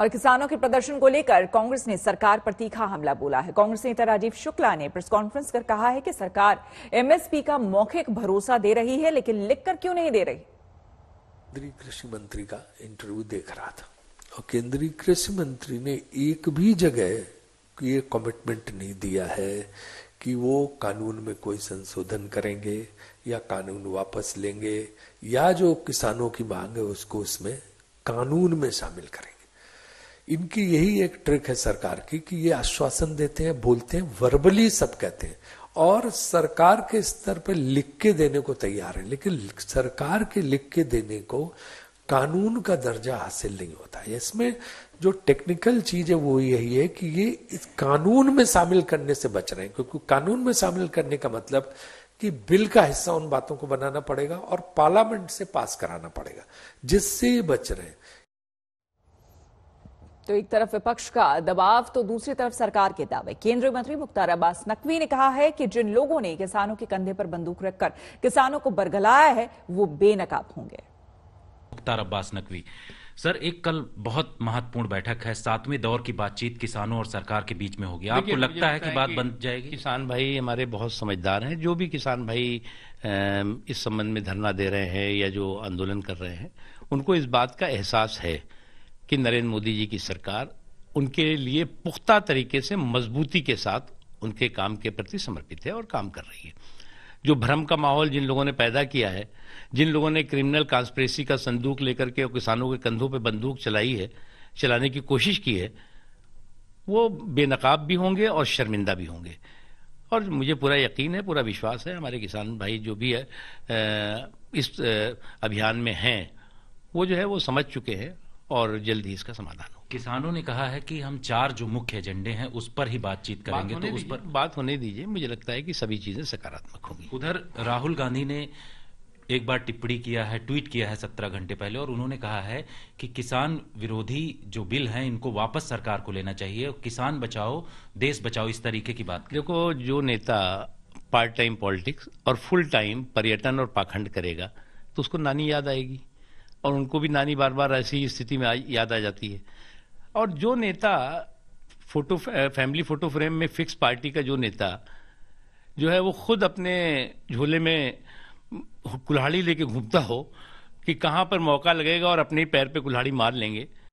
और किसानों के प्रदर्शन को लेकर कांग्रेस ने सरकार पर तीखा हमला बोला है कांग्रेस नेता राजीव शुक्ला ने प्रेस कॉन्फ्रेंस कर कहा है कि सरकार एमएसपी का मौखिक भरोसा दे रही है लेकिन लिखकर क्यों नहीं दे रही केंद्रीय कृषि मंत्री का इंटरव्यू देख रहा था और केंद्रीय कृषि मंत्री ने एक भी जगह ये कमिटमेंट नहीं दिया है कि वो कानून में कोई संशोधन करेंगे या कानून वापस लेंगे या जो किसानों की मांग है उसको उसमें कानून में शामिल करेंगे इनकी यही एक ट्रिक है सरकार की कि ये आश्वासन देते हैं बोलते हैं वर्बली सब कहते हैं और सरकार के स्तर पर लिख के देने को तैयार है लेकिन सरकार के लिख के देने को कानून का दर्जा हासिल नहीं होता है इसमें जो टेक्निकल चीज है वो यही है कि ये इस कानून में शामिल करने से बच रहे हैं क्योंकि कानून में शामिल करने का मतलब कि बिल का हिस्सा उन बातों को बनाना पड़ेगा और पार्लियामेंट से पास कराना पड़ेगा जिससे ये बच रहे हैं तो एक तरफ विपक्ष का दबाव तो दूसरी तरफ सरकार के दावे केंद्रीय मंत्री मुख्तार अब्बास नकवी ने कहा है कि जिन लोगों ने किसानों के कंधे पर बंदूक रखकर किसानों को बरगलाया है वो बेनकाब होंगे मुख्तार अब्बास नकवी सर एक कल बहुत महत्वपूर्ण बैठक है सातवें दौर की बातचीत किसानों और सरकार के बीच में होगी आपको लगता है कि बात बन जाएगी किसान भाई हमारे बहुत समझदार हैं जो भी किसान भाई इस संबंध में धरना दे रहे हैं या जो आंदोलन कर रहे हैं उनको इस बात का एहसास है कि नरेंद्र मोदी जी की सरकार उनके लिए पुख्ता तरीके से मजबूती के साथ उनके काम के प्रति समर्पित है और काम कर रही है जो भ्रम का माहौल जिन लोगों ने पैदा किया है जिन लोगों ने क्रिमिनल कॉन्स्परेसी का संदूक लेकर के किसानों के कंधों पर बंदूक चलाई है चलाने की कोशिश की है वो बेनकाब भी होंगे और शर्मिंदा भी होंगे और मुझे पूरा यकीन है पूरा विश्वास है हमारे किसान भाई जो भी है इस अभियान में हैं वो जो है वो समझ चुके हैं और जल्द ही इसका समाधान हो किसानों ने कहा है कि हम चार जो मुख्य एजेंडे हैं उस पर ही बातचीत करेंगे बात तो उस पर बात होने दीजिए मुझे लगता है कि सभी चीजें सकारात्मक होंगी उधर राहुल गांधी ने एक बार टिप्पणी किया है ट्वीट किया है सत्रह घंटे पहले और उन्होंने कहा है कि किसान विरोधी जो बिल हैं इनको वापस सरकार को लेना चाहिए किसान बचाओ देश बचाओ इस तरीके की बात देखो जो नेता पार्ट टाइम पॉलिटिक्स और फुल टाइम पर्यटन और पाखंड करेगा तो उसको नानी याद आएगी और उनको भी नानी बार बार ऐसी ही स्थिति में आ, याद आ जाती है और जो नेता फोटो फैमिली फोटो फ्रेम में फिक्स पार्टी का जो नेता जो है वो खुद अपने झोले में कुल्हाड़ी लेके घूमता हो कि कहाँ पर मौका लगेगा और अपने पैर पे कुल्हाड़ी मार लेंगे